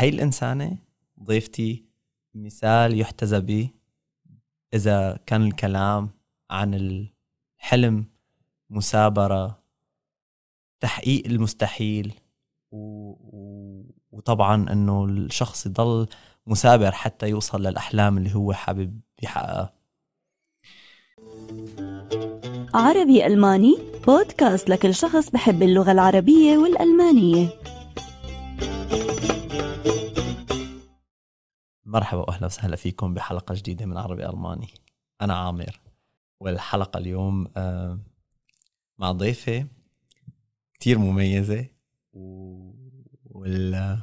هي الانسانه ضيفتي مثال يحتذى به اذا كان الكلام عن الحلم مسابره تحقيق المستحيل و... و... وطبعا انه الشخص يضل مثابر حتى يوصل للاحلام اللي هو حابب يحققها عربي الماني بودكاست لكل شخص بحب اللغه العربيه والالمانيه مرحبا واهلا وسهلا فيكم بحلقه جديده من عربي الماني انا عامر والحلقه اليوم آه، مع ضيفه كتير مميزه وال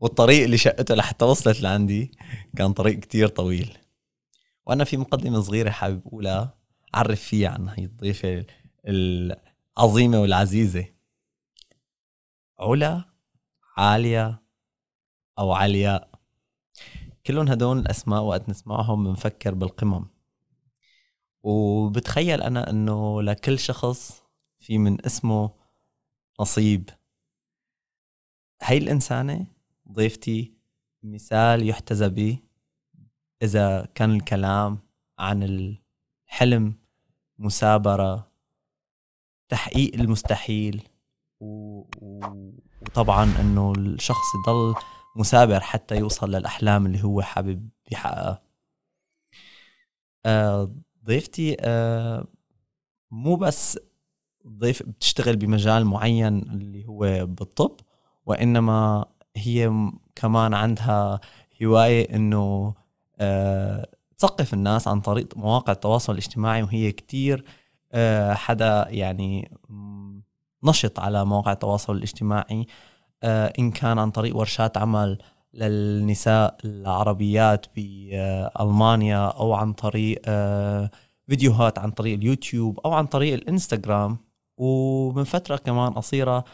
والطريق اللي شقته لحتى وصلت لعندي كان طريق كتير طويل وانا في مقدمه صغيره حابب اقولها اعرف فيها عن هي الضيفه العظيمه والعزيزه علا عاليه او علياء كلهم هدول الاسماء وقت نسمعهم بنفكر بالقمم وبتخيل انا انه لكل شخص في من اسمه نصيب هي الانسانه ضيفتي مثال يحتذى به اذا كان الكلام عن الحلم مسابرة تحقيق المستحيل و... وطبعا انه الشخص يضل مثابر حتى يوصل للأحلام اللي هو حابب يحققها آه ضيفتي آه مو بس ضيف بتشتغل بمجال معين اللي هو بالطب وإنما هي كمان عندها هواية إنه آه تثقف الناس عن طريق مواقع التواصل الاجتماعي وهي كتير آه، حدا يعني نشط على مواقع التواصل الاجتماعي آه، إن كان عن طريق ورشات عمل للنساء العربيات بألمانيا أو عن طريق آه، فيديوهات عن طريق اليوتيوب أو عن طريق الإنستغرام ومن فترة كمان قصيرة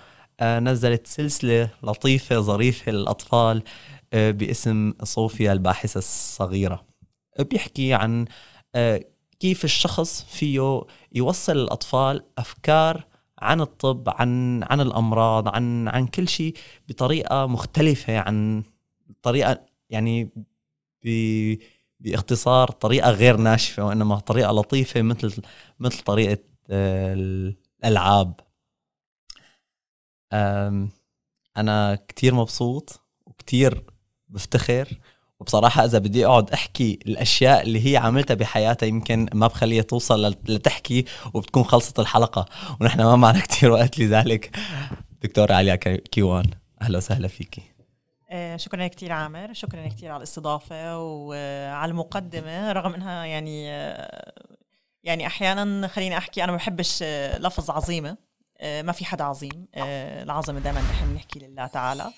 آه، نزلت سلسلة لطيفة ظريفة للأطفال باسم صوفيا الباحثة الصغيرة بيحكي عن كيف الشخص فيه يوصل للأطفال أفكار عن الطب عن عن الامراض عن عن كل شيء بطريقه مختلفه عن طريقه يعني ب باختصار طريقه غير ناشفه وانما طريقه لطيفه مثل مثل طريقه آه، الالعاب انا كتير مبسوط وكتير بفتخر وبصراحة إذا بدي أقعد أحكي الأشياء اللي هي عملتها بحياتها يمكن ما بخليها توصل لتحكي وبتكون خلصت الحلقة ونحن ما معنا كتير وقت لذلك دكتورة عليا كيوان أهلا وسهلا فيكي آه، شكرا كثير عامر شكرا كثير على الاستضافة وعلى المقدمة رغم أنها يعني آه، يعني أحيانا خليني أحكي أنا ما بحبش آه، لفظ عظيمة ما في حدا عظيم العظمة دائما نحن نحكي لله تعالى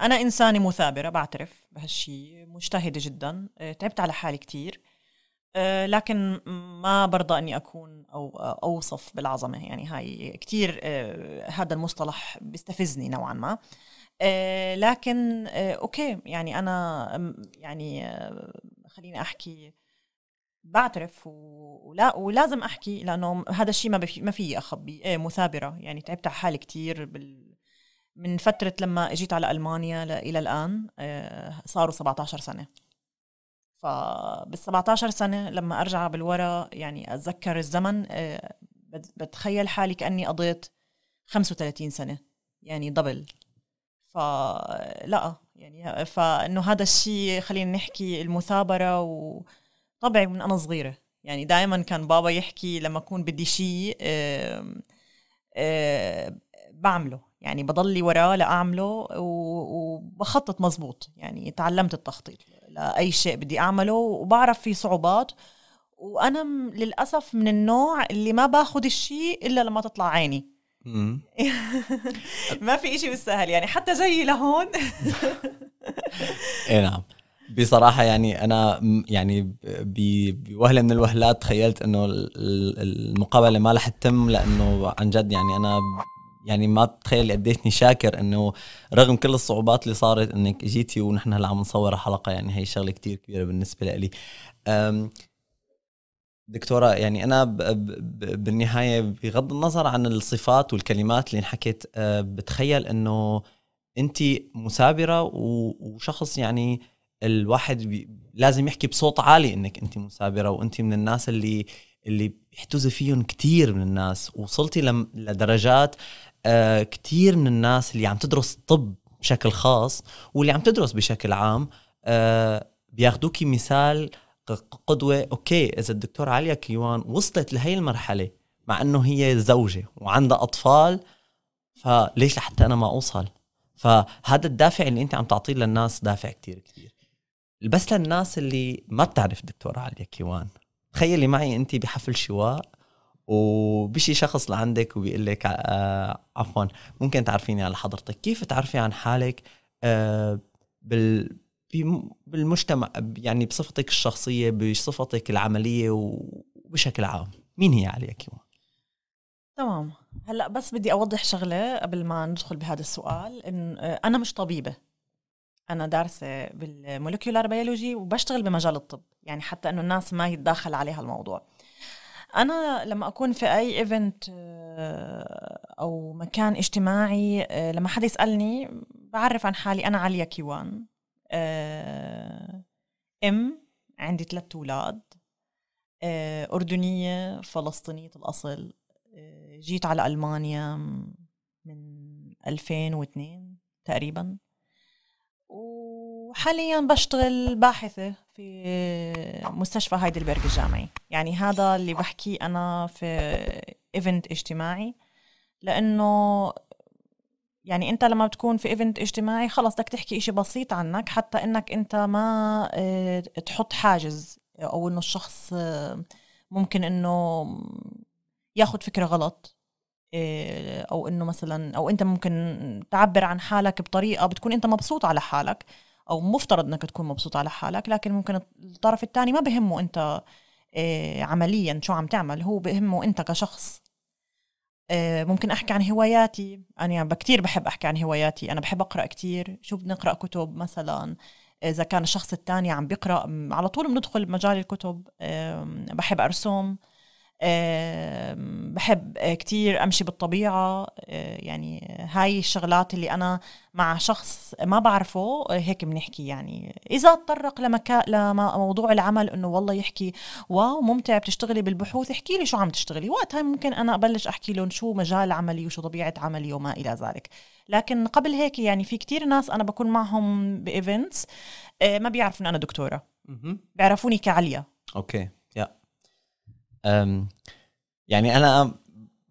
انا انسانه مثابره بعترف بهالشيء مجتهده جدا آه، تعبت على حالي كتير آه، لكن ما برضى اني اكون او اوصف بالعظمه يعني هاي كثير آه، هذا المصطلح بيستفزني نوعا ما لكن اوكي يعني انا يعني خليني احكي بعترف ولا ولازم احكي لانه هذا الشيء ما ما في اخبي مثابره يعني تعبت على حالي كثير بال من فترة لما اجيت على ألمانيا إلى الآن آه، صاروا 17 سنة فبال 17 سنة لما أرجع بالورا يعني أتذكر الزمن آه، بتخيل حالي كأني قضيت 35 سنة يعني دبل فلا يعني فانه هذا الشيء خلينا نحكي المثابره وطبعي من انا صغيره يعني دائما كان بابا يحكي لما اكون بدي شيء بعمله يعني بضلي وراه لاعمله وبخطط مزبوط يعني تعلمت التخطيط لاي شيء بدي اعمله وبعرف في صعوبات وانا للاسف من النوع اللي ما باخذ الشيء الا لما تطلع عيني ما في إشي بالسهل يعني حتى جاي لهون اي نعم بصراحة يعني أنا يعني بوهلة من الوهلات تخيلت إنه المقابلة ما رح تتم لأنه عن جد يعني أنا يعني ما بتخيل قديشني شاكر انه رغم كل الصعوبات اللي صارت انك جيتي ونحن هلا عم نصور حلقه يعني هي شغله كتير كبيره بالنسبه لي دكتوره يعني انا ب ب بالنهايه بغض النظر عن الصفات والكلمات اللي انحكت أه، بتخيل انه انت مثابره وشخص يعني الواحد لازم يحكي بصوت عالي انك انت مثابره وانت من الناس اللي اللي بيحتز فيهم كثير من الناس وصلتي لدرجات آه كثير من الناس اللي عم تدرس طب بشكل خاص واللي عم تدرس بشكل عام آه بياخدوكي مثال قدوة أوكي إذا الدكتور عليا كيوان وصلت لهي المرحلة مع أنه هي زوجة وعندها أطفال فليش لحتى أنا ما أوصل فهذا الدافع اللي أنت عم تعطيه للناس دافع كتير كتير بس للناس اللي ما بتعرف دكتور عليا كيوان تخيلي معي أنت بحفل شواء وبشي شخص لعندك وبيقول لك آه، عفوا ممكن تعرفيني على حضرتك كيف تعرفي عن حالك آه، بال بالمجتمع يعني بصفتك الشخصيه بصفتك العمليه وبشكل عام مين هي عليا كيوان تمام هلا بس بدي اوضح شغله قبل ما ندخل بهذا السؤال ان آه، انا مش طبيبه انا دارسه بالمولكيولار بيولوجي وبشتغل بمجال الطب يعني حتى انه الناس ما يتداخل عليها الموضوع انا لما اكون في اي ايفنت آه، او مكان اجتماعي آه، لما حدا يسالني بعرف عن حالي انا عليا كيوان آه، ام عندي ثلاث اولاد اردنيه فلسطينيه الاصل جيت على المانيا من 2002 تقريبا وحاليا بشتغل باحثه في مستشفى هايدلبرغ الجامعي يعني هذا اللي بحكيه أنا في ايفنت اجتماعي لأنه يعني انت لما بتكون في ايفنت اجتماعي خلص بدك تحكي اشي بسيط عنك حتى انك انت ما آه، تحط حاجز او انه الشخص آه، ممكن انه ياخد فكرة غلط آه، او انه مثلا او انت ممكن تعبر عن حالك بطريقة بتكون انت مبسوط على حالك او مفترض انك تكون مبسوط على حالك لكن ممكن الطرف الثاني ما بهمه انت آه، عمليا شو عم تعمل هو بهمه انت كشخص آه، ممكن احكي عن هواياتي انا كثير بحب احكي عن هواياتي انا بحب اقرا كثير شو بنقرا كتب مثلا اذا كان الشخص الثاني عم بيقرا على طول بندخل بمجال الكتب بحب ارسم بحب كتير أمشي بالطبيعة آه، يعني هاي الشغلات اللي أنا مع شخص ما بعرفه آه، هيك بنحكي يعني إذا تطرق لمكا لموضوع العمل إنه والله يحكي واو ممتع بتشتغلي بالبحوث احكي لي شو عم تشتغلي وقتها ممكن أنا أبلش أحكي لهم شو مجال عملي وشو طبيعة عملي وما إلى ذلك لكن قبل هيك يعني في كتير ناس أنا بكون معهم بإيفنتس آه، ما بيعرفوا أنا دكتورة بيعرفوني كعليا أوكي يعني انا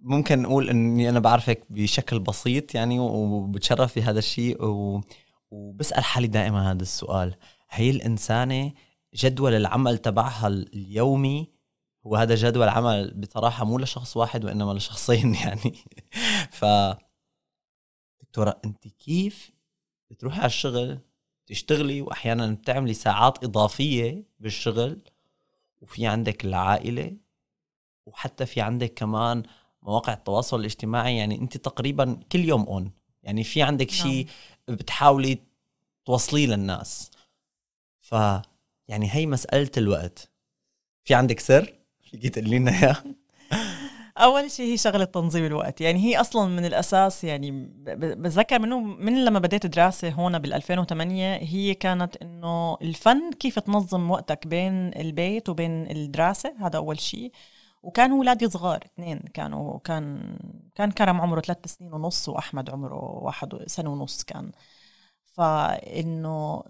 ممكن نقول اني انا بعرفك بشكل بسيط يعني وبتشرف في هذا الشيء و... وبسال حالي دائما هذا السؤال هي الانسانه جدول العمل تبعها اليومي وهذا جدول عمل بصراحه مو لشخص واحد وانما لشخصين يعني ف دكتوره انت كيف بتروحي على الشغل تشتغلي واحيانا بتعملي ساعات اضافيه بالشغل وفي عندك العائله وحتى في عندك كمان مواقع التواصل الاجتماعي يعني انت تقريبا كل يوم اون يعني في عندك شيء نعم. بتحاولي توصليه للناس ف يعني هي مساله الوقت في عندك سر فيكي تقولي لنا اياه اول شيء هي شغله تنظيم الوقت يعني هي اصلا من الاساس يعني بتذكر منه من لما بديت دراسه هون بال2008 هي كانت انه الفن كيف تنظم وقتك بين البيت وبين الدراسه هذا اول شيء وكانوا ولادي صغار اثنين كانوا كان كان كرم عمره ثلاث سنين ونص واحمد عمره واحد سنه ونص كان فانه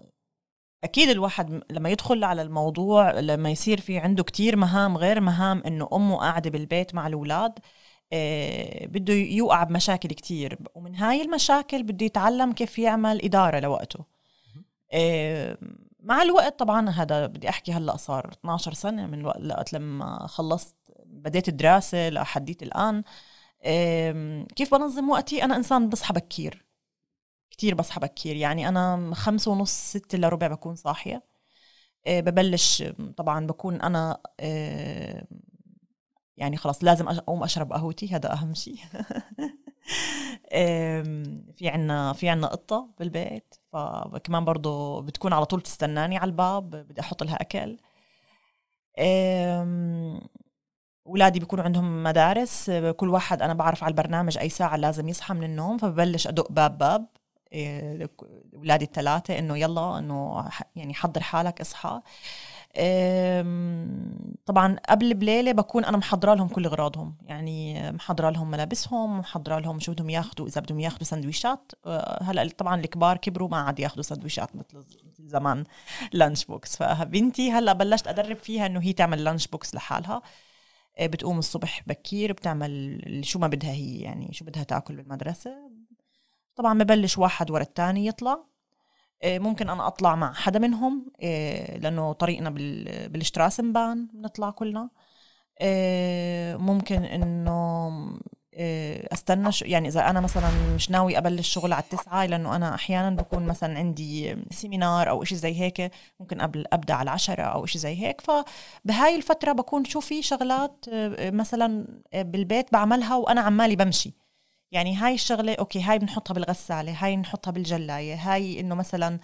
اكيد الواحد لما يدخل على الموضوع لما يصير في عنده كتير مهام غير مهام انه امه قاعده بالبيت مع الاولاد إيه بده يوقع بمشاكل كتير ومن هاي المشاكل بده يتعلم كيف يعمل إدارة لوقته إيه مع الوقت طبعا هذا بدي أحكي هلأ صار 12 سنة من الوقت لما خلصت بديت الدراسه لحديت الان كيف بنظم وقتي انا انسان بصحى بكير كتير بصحى بكير يعني انا خمسة ونص ستة إلا ربع بكون صاحية آه، ببلش طبعا بكون أنا يعني خلاص لازم أقوم أشرب قهوتي هذا أهم شيء في عنا في عنا قطة بالبيت فكمان برضه بتكون على طول تستناني على الباب بدي أحط لها أكل اولادي بيكونوا عندهم مدارس كل واحد انا بعرف على البرنامج اي ساعه لازم يصحى من النوم فببلش ادق باب باب اولادي إيه، الثلاثه انه يلا انه يعني حضر حالك اصحى طبعا قبل بليله بكون انا محضره لهم كل اغراضهم يعني محضره لهم ملابسهم محضره لهم شو بدهم ياخذوا اذا بدهم ياخذوا سندويشات آه، هلا طبعا الكبار كبروا ما عاد ياخذوا سندويشات مثل زمان لانش بوكس فبنتي هلا بلشت ادرب فيها انه هي تعمل لانش بوكس لحالها آه، بتقوم الصبح بكير بتعمل شو ما بدها هي يعني شو بدها تاكل بالمدرسه طبعا ببلش واحد ورا الثاني يطلع آه، ممكن انا اطلع مع حدا منهم آه، لانه طريقنا بالشتراس مبان بنطلع كلنا ممكن انه آه، استنى شو يعني اذا انا مثلا مش ناوي ابلش شغل على التسعة لانه انا احيانا بكون مثلا عندي سيمينار او إشي زي هيك ممكن قبل ابدا على العشرة او إشي زي هيك فبهاي الفتره بكون شو في شغلات آه، مثلا آه، بالبيت بعملها وانا عمالي بمشي يعني هاي الشغله اوكي هاي بنحطها بالغساله هاي بنحطها بالجلايه هاي انه مثلا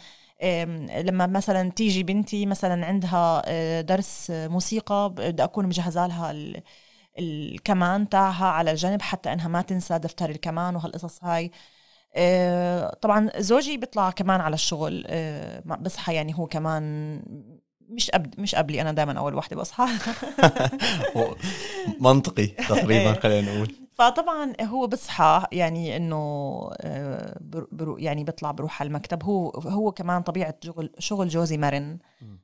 لما مثلا تيجي بنتي مثلا عندها درس موسيقى بدي اكون مجهزه لها الكمان تاعها على الجنب حتى انها ما تنسى دفتر الكمان وهالقصص هاي آه، طبعا زوجي بيطلع كمان على الشغل آه، بصحى يعني هو كمان مش قبل مش قبلي انا دائما اول وحده بصحى منطقي تقريبا إيه. خلينا نقول فطبعا هو بصحى يعني انه آه، يعني بيطلع بروح على المكتب هو هو كمان طبيعه شغل شغل جوزي مرن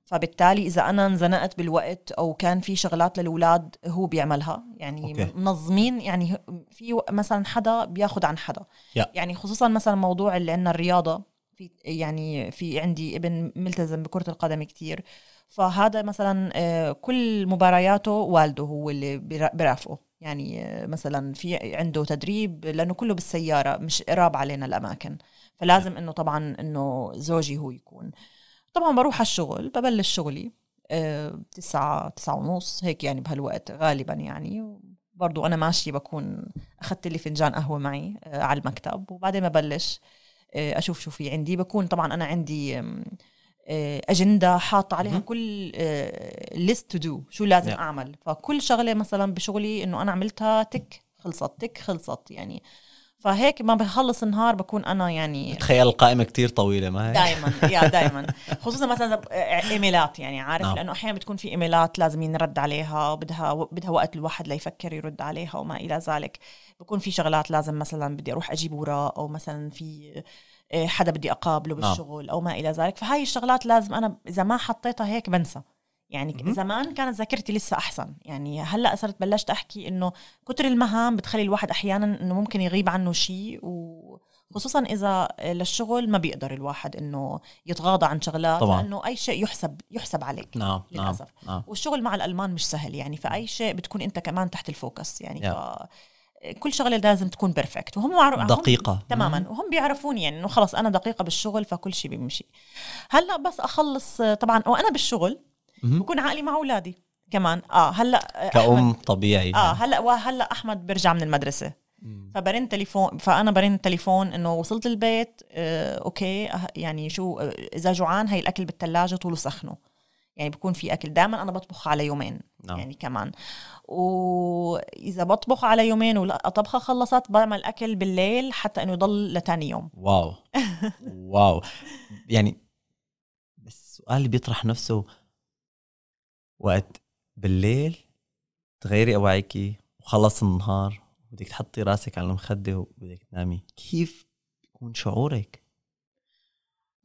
فبالتالي اذا انا انزنقت بالوقت او كان في شغلات للاولاد هو بيعملها يعني أوكي. منظمين يعني في مثلا حدا بياخد عن حدا yeah. يعني خصوصا مثلا موضوع اللي عندنا الرياضه في يعني في عندي ابن ملتزم بكره القدم كتير فهذا مثلا آه، كل مبارياته والده هو اللي برافقه يعني مثلا في عنده تدريب لانه كله بالسياره مش قراب علينا الاماكن فلازم انه طبعا انه زوجي هو يكون طبعا بروح على الشغل ببلش شغلي آه، تسعة تسعة ونص هيك يعني بهالوقت غالبا يعني برضو أنا ماشية بكون أخذت لي فنجان قهوة معي آه، على المكتب وبعدين ببلش آه، أشوف شو في عندي بكون طبعا أنا عندي آه، اجنده حاطه عليها كل ليست تو دو شو لازم yeah. اعمل فكل شغله مثلا بشغلي انه انا عملتها تك خلصت تك خلصت يعني فهيك ما بخلص النهار بكون انا يعني تخيل القائمه كتير طويله ما هي دائما يا دائما خصوصا مثلا آه، ايميلات يعني عارف نعم. لانه احيانا بتكون في ايميلات لازم ينرد عليها بدها بدها وقت الواحد ليفكر يرد عليها وما الى ذلك بكون في شغلات لازم مثلا بدي اروح اجيب وراء او مثلا في إيه، حدا بدي اقابله نعم. بالشغل او ما الى ذلك فهاي الشغلات لازم انا اذا ما حطيتها هيك بنسى يعني زمان كانت ذاكرتي لسه احسن يعني هلا صرت بلشت احكي انه كتر المهام بتخلي الواحد احيانا انه ممكن يغيب عنه شيء وخصوصا اذا للشغل ما بيقدر الواحد انه يتغاضى عن شغلات طبعا. لانه اي شيء يحسب يحسب عليك نعم, نعم، للاسف نعم. والشغل مع الالمان مش سهل يعني فاي شيء بتكون انت كمان تحت الفوكس يعني yeah. ف... كل شغله لازم تكون بيرفكت وهم دقيقه هم تماما وهم بيعرفوني يعني انه خلص انا دقيقه بالشغل فكل شيء بيمشي هلا بس اخلص طبعا وانا بالشغل بكون عقلي مع اولادي كمان اه هلا آه، كأم طبيعي اه هلا وهلا احمد برجع من المدرسه فبرن تليفون فانا برن تليفون انه وصلت البيت آه اوكي أه، يعني شو آه، اذا جوعان هي الاكل بالثلاجه طوله سخنه يعني بكون في اكل دائما انا بطبخ على يومين نعم. يعني كمان واذا بطبخ على يومين والطبخه خلصت بعمل اكل بالليل حتى انه يضل لتاني يوم واو واو يعني بس السؤال اللي بيطرح نفسه وقت بالليل تغيري اواعيكي وخلص النهار وبدك تحطي راسك على المخده وبدك تنامي كيف بيكون شعورك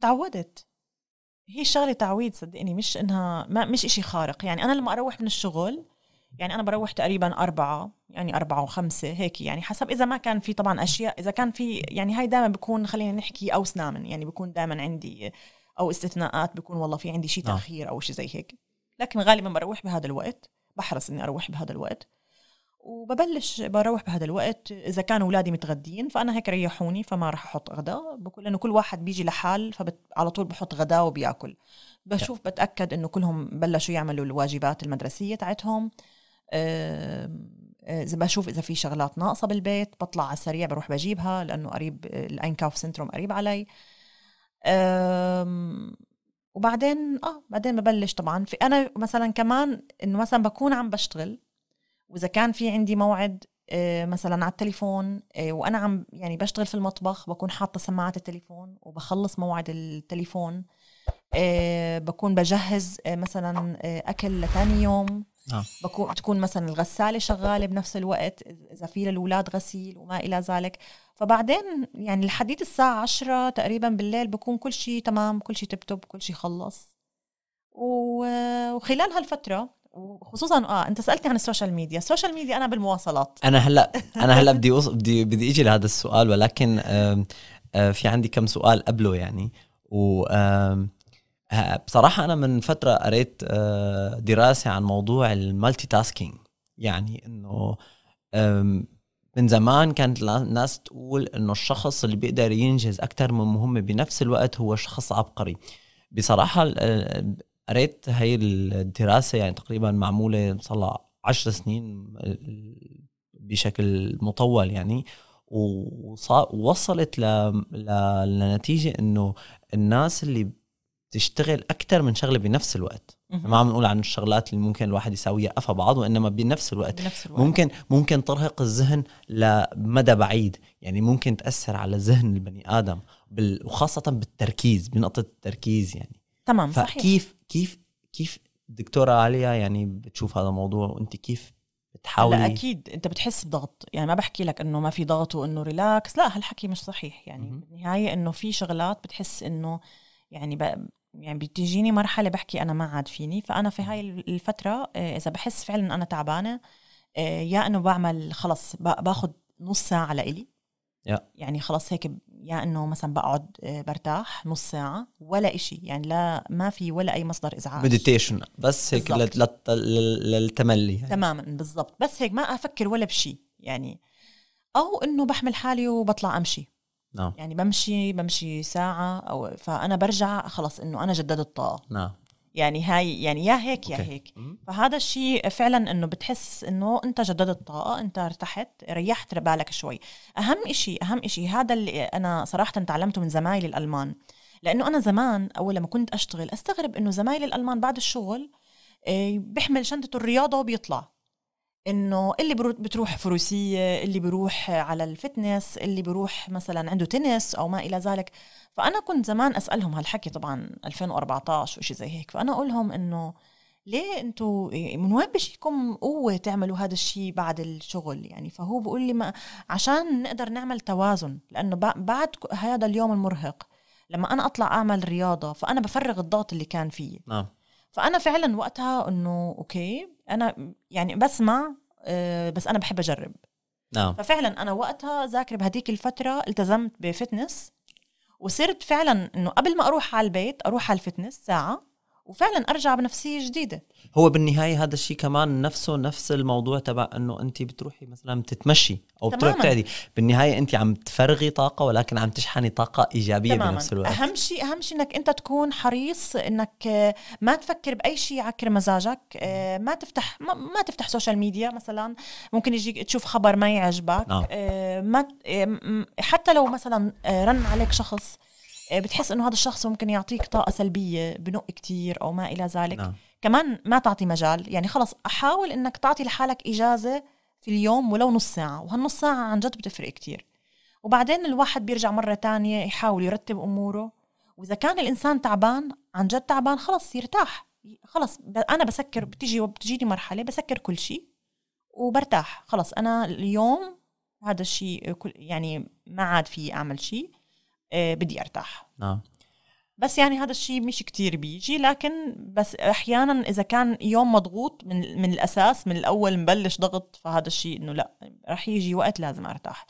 تعودت هي شغله تعويض صدقني يعني مش انها ما مش إشي خارق يعني انا لما اروح من الشغل يعني انا بروح تقريبا أربعة يعني أربعة وخمسة هيك يعني حسب إذا ما كان في طبعا أشياء إذا كان في يعني هاي دائما بكون خلينا نحكي أو سنامن يعني بكون دائما عندي أو استثناءات بكون والله في عندي شيء نعم. تأخير أو شيء زي هيك لكن غالبا بروح بهذا الوقت بحرص إني أروح بهذا الوقت وببلش بروح بهذا الوقت اذا كانوا اولادي متغدين فانا هيك ريحوني فما راح احط غداء بقول لانه كل واحد بيجي لحال فعلى طول بحط غدا وبياكل بشوف بتاكد انه كلهم بلشوا يعملوا الواجبات المدرسيه تاعتهم أه اذا بشوف اذا في شغلات ناقصه بالبيت بطلع على السريع بروح بجيبها لانه قريب كاف سنتروم قريب علي وبعدين اه بعدين ببلش طبعا في انا مثلا كمان انه مثلا بكون عم بشتغل واذا كان في عندي موعد آه، مثلا على التليفون آه، وانا عم يعني بشتغل في المطبخ بكون حاطه سماعات التليفون وبخلص موعد التليفون آه، بكون بجهز مثلا اكل لتاني يوم نعم. بكون تكون مثلا الغساله شغاله بنفس الوقت اذا في للاولاد غسيل وما الى ذلك فبعدين يعني لحديت الساعه 10 تقريبا بالليل بكون كل شيء تمام كل شيء تبتب كل شيء خلص وخلال هالفتره وخصوصا اه انت سالتني عن السوشيال ميديا السوشيال ميديا انا بالمواصلات انا هلا انا هلا بدي وص... بدي بدي اجي لهذا السؤال ولكن آه، في عندي كم سؤال قبله يعني و بصراحه انا من فتره قريت آه، دراسه عن موضوع المالتي تاسكينج يعني انه من زمان كانت الناس تقول انه الشخص اللي بيقدر ينجز اكثر من مهمه بنفس الوقت هو شخص عبقري بصراحه قريت هي الدراسه يعني تقريبا معموله صار لها 10 سنين بشكل مطول يعني ووصلت لنتيجه انه الناس اللي بتشتغل اكثر من شغله بنفس الوقت ما عم نقول عن الشغلات اللي ممكن الواحد يساويها قفا بعض وانما بنفس الوقت. بنفس الوقت ممكن ممكن ترهق الذهن لمدى بعيد يعني ممكن تاثر على ذهن البني ادم بال... وخاصه بالتركيز بنقطه التركيز يعني تمام صحيح كيف كيف كيف دكتوره عليا يعني بتشوف هذا الموضوع وانت كيف بتحاولي لا اكيد انت بتحس بضغط يعني ما بحكي لك انه ما في ضغط وانه ريلاكس لا هالحكي مش صحيح يعني م- بالنهايه انه في شغلات بتحس انه يعني ب... يعني بتجيني مرحله بحكي انا ما عاد فيني فانا في هاي الفتره آه، اذا بحس فعلا انا تعبانه آه، يا انه بعمل خلص باخذ نص ساعه لإلي yeah. يعني خلص هيك يا انه مثلا بقعد آه، برتاح نص ساعه ولا إشي يعني لا ما في ولا اي مصدر ازعاج مديتيشن بس هيك بالزبط. للتملي يعني. تماما بالضبط بس هيك ما افكر ولا بشي يعني او انه بحمل حالي وبطلع امشي نعم. No. يعني بمشي بمشي ساعه او فانا برجع خلص انه انا جددت طاقه نعم no. يعني هاي يعني يا هيك يا أوكي. هيك فهذا الشيء فعلا انه بتحس انه انت جددت طاقه انت ارتحت ريحت بالك شوي اهم شيء اهم شيء هذا اللي انا صراحه تعلمته من زمايلي الالمان لانه انا زمان اول لما كنت اشتغل استغرب انه زمايلي الالمان بعد الشغل إيه، بيحمل شنطته الرياضه وبيطلع انه اللي بتروح فروسيه اللي بيروح على الفتنس اللي بيروح مثلا عنده تنس او ما الى ذلك فانا كنت زمان اسالهم هالحكي طبعا 2014 وشي زي هيك فانا اقول لهم انه ليه انتوا إيه، من وين بشيكم قوه تعملوا هذا الشيء بعد الشغل يعني فهو بيقول لي ما عشان نقدر نعمل توازن لانه بعد هذا اليوم المرهق لما انا اطلع اعمل رياضه فانا بفرغ الضغط اللي كان فيه نعم فانا فعلا وقتها انه اوكي انا يعني بسمع آه، بس انا بحب اجرب نعم ففعلا انا وقتها ذاكر بهديك الفتره التزمت بفتنس وصرت فعلا انه قبل ما اروح على البيت اروح على الفتنس ساعه وفعلا ارجع بنفسيه جديده هو بالنهايه هذا الشيء كمان نفسه نفس الموضوع تبع انه انت بتروحي مثلا تتمشي او بتقعدي بتروحي بالنهايه انت عم تفرغي طاقه ولكن عم تشحني طاقه ايجابيه تماماً. بنفس الوقت اهم شيء اهم شيء انك انت تكون حريص انك آه، ما تفكر باي شيء يعكر مزاجك آه، ما تفتح ما, ما تفتح سوشيال ميديا مثلا ممكن يجيك تشوف خبر ما يعجبك نعم. آه، ما حتى لو مثلا رن عليك شخص بتحس انه هذا الشخص ممكن يعطيك طاقه سلبيه بنق كتير او ما الى ذلك نعم. كمان ما تعطي مجال يعني خلص احاول انك تعطي لحالك اجازه في اليوم ولو نص ساعه وهالنص ساعه عن جد بتفرق كتير وبعدين الواحد بيرجع مره تانية يحاول يرتب اموره واذا كان الانسان تعبان عن جد تعبان خلص يرتاح خلص انا بسكر بتجي وبتجيني مرحله بسكر كل شيء وبرتاح خلص انا اليوم هذا الشيء يعني ما عاد في اعمل شيء آه، بدي ارتاح نعم بس يعني هذا الشيء مش كتير بيجي لكن بس احيانا اذا كان يوم مضغوط من من الاساس من الاول مبلش ضغط فهذا الشيء انه لا رح يجي وقت لازم ارتاح